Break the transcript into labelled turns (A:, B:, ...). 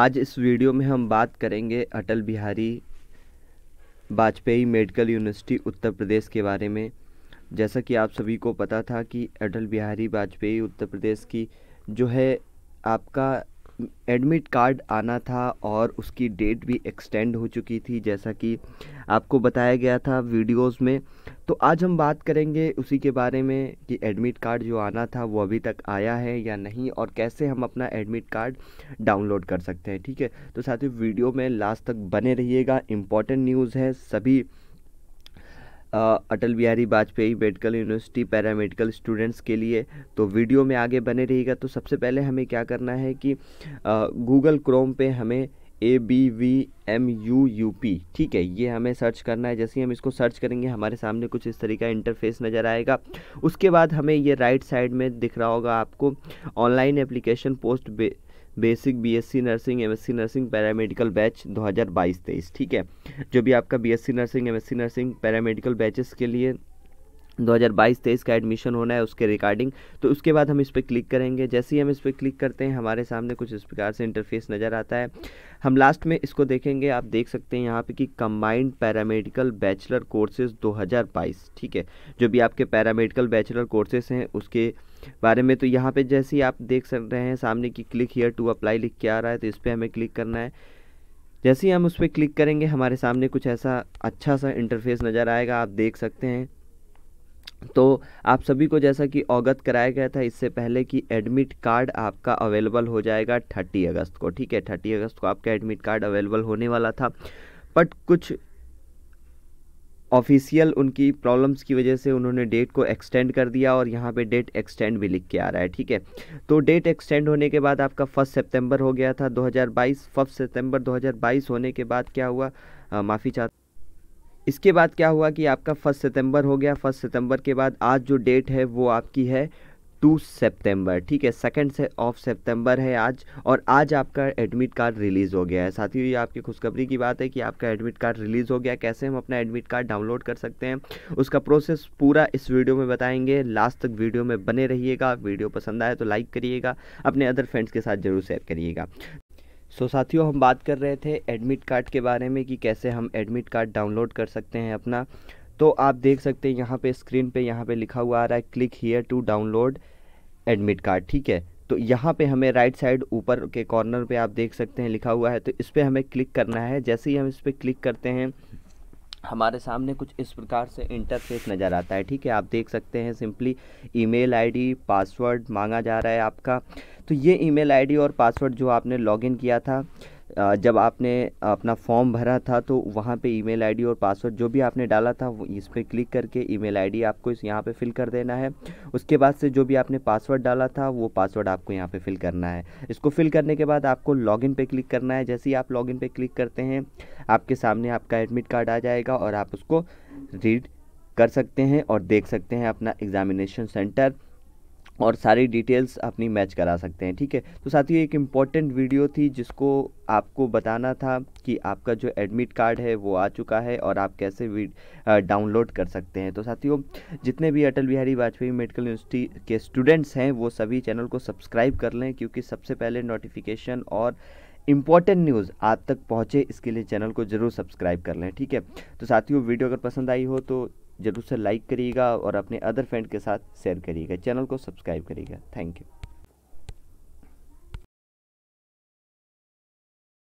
A: आज इस वीडियो में हम बात करेंगे अटल बिहारी वाजपेयी मेडिकल यूनिवर्सिटी उत्तर प्रदेश के बारे में जैसा कि आप सभी को पता था कि अटल बिहारी वाजपेयी उत्तर प्रदेश की जो है आपका एडमिट कार्ड आना था और उसकी डेट भी एक्सटेंड हो चुकी थी जैसा कि आपको बताया गया था वीडियोस में तो आज हम बात करेंगे उसी के बारे में कि एडमिट कार्ड जो आना था वो अभी तक आया है या नहीं और कैसे हम अपना एडमिट कार्ड डाउनलोड कर सकते हैं ठीक है तो साथ ही वीडियो में लास्ट तक बने रहिएगा इम्पॉर्टेंट न्यूज़ है सभी Atal Bihari Vajpayee medical university paramedical students के लिए तो वीडियो में आगे बने रहिएगा तो सबसे पहले हमें क्या करना है कि गूगल क्रोम पे हमें A B V M U U P ठीक है ये हमें सर्च करना है जैसे ही हम इसको सर्च करेंगे हमारे सामने कुछ इस तरीका का इंटरफेस नज़र आएगा उसके बाद हमें ये राइट साइड में दिख रहा होगा आपको ऑनलाइन एप्लीकेशन पोस्ट बे, basic BSc nursing MSc nursing paramedical batch 2022 हज़ार ठीक है जो भी आपका BSc nursing MSc nursing paramedical batches के लिए 2022-23 का एडमिशन होना है उसके रिकॉर्डिंग तो उसके बाद हम इस पर क्लिक करेंगे जैसे ही हम इस पर क्लिक करते हैं हमारे सामने कुछ इस प्रकार से इंटरफेस नज़र आता है हम लास्ट में इसको देखेंगे आप देख सकते हैं यहाँ पे कि कम्बाइंड पैरामेडिकल बैचलर कोर्सेज 2022 ठीक है जो भी आपके पैरामेडिकल बैचलर कोर्सेज हैं उसके बारे में तो यहाँ पर जैसे ही आप देख सक रहे हैं सामने की क्लिक हेयर टू अप्लाई लिख के आ रहा है तो इस पर हमें क्लिक करना है जैसे ही हम उस पर क्लिक करेंगे हमारे सामने कुछ ऐसा अच्छा सा इंटरफेस नज़र आएगा आप देख सकते हैं तो आप सभी को जैसा कि अवगत कराया गया था इससे पहले कि एडमिट कार्ड आपका अवेलेबल हो जाएगा थर्टी अगस्त को ठीक है थर्टी अगस्त को आपका एडमिट कार्ड अवेलेबल होने वाला था बट कुछ ऑफिशियल उनकी प्रॉब्लम्स की वजह से उन्होंने डेट को एक्सटेंड कर दिया और यहाँ पे डेट एक्सटेंड भी लिख के आ रहा है ठीक है तो डेट एक्सटेंड होने के बाद आपका फर्स्ट सितंबर हो गया था 2022 फर्स्ट सितंबर 2022 होने के बाद क्या हुआ माफ़ी चाहता इसके बाद क्या हुआ कि आपका फर्स्ट सितंबर हो गया फर्स्ट सितंबर के बाद आज जो डेट है वो आपकी है टू सेप्टेम्बर ठीक है सेकेंड से ऑफ सेप्टेम्बर है आज और आज आपका एडमिट कार्ड रिलीज़ हो गया है साथियों ये आपकी खुशखबरी की बात है कि आपका एडमिट कार्ड रिलीज़ हो गया कैसे हम अपना एडमिट कार्ड डाउनलोड कर सकते हैं उसका प्रोसेस पूरा इस वीडियो में बताएंगे लास्ट तक वीडियो में बने रहिएगा वीडियो पसंद आए तो लाइक करिएगा अपने अदर फ्रेंड्स के साथ जरूर शेयर करिएगा सो so, साथियों हम बात कर रहे थे एडमिट कार्ड के बारे में कि कैसे हम एडमिट कार्ड डाउनलोड कर सकते हैं अपना तो आप देख सकते हैं यहाँ पे स्क्रीन पे यहाँ पे लिखा हुआ आ रहा है click here to download admit card ठीक है तो यहाँ पे हमें राइट साइड ऊपर के कॉर्नर पे आप देख सकते हैं लिखा हुआ है तो इस पर हमें क्लिक करना है जैसे ही हम इस पर क्लिक करते हैं हमारे सामने कुछ इस प्रकार से इंटरफेस नज़र आता है ठीक है आप देख सकते हैं सिंपली ईमेल आईडी पासवर्ड मांगा जा रहा है आपका तो ये ईमेल आईडी और पासवर्ड जो आपने लॉगिन किया था जब आपने अपना फॉर्म भरा था तो वहाँ पे ईमेल आईडी और पासवर्ड जो भी आपने डाला था इस पर क्लिक करके ईमेल आईडी आपको इस यहाँ पे फिल कर देना है उसके बाद से जो भी आपने पासवर्ड डाला था वो पासवर्ड आपको यहाँ पे फिल करना है इसको फिल करने के बाद आपको लॉगिन पे क्लिक करना है जैसे ही आप लॉगिन पे क्लिक करते हैं आपके सामने आपका एडमिट कार्ड आ जाएगा और आप उसको रीड कर सकते हैं और देख सकते हैं अपना एग्ज़ामिनेशन सेंटर और सारी डिटेल्स अपनी मैच करा सकते हैं ठीक है तो साथियों एक इम्पॉर्टेंट वीडियो थी जिसको आपको बताना था कि आपका जो एडमिट कार्ड है वो आ चुका है और आप कैसे डाउनलोड कर सकते हैं तो साथियों जितने भी अटल बिहारी वाजपेयी मेडिकल यूनिवर्सिटी के स्टूडेंट्स हैं वो सभी चैनल को सब्सक्राइब कर लें क्योंकि सबसे पहले नोटिफिकेशन और इम्पॉर्टेंट न्यूज़ आप तक पहुँचे इसके लिए चैनल को ज़रूर सब्सक्राइब कर लें ठीक है तो साथियों वीडियो अगर पसंद आई हो तो ज़रूर से लाइक करिएगा और अपने अदर फ्रेंड के साथ शेयर करिएगा चैनल को सब्सक्राइब करिएगा थैंक यू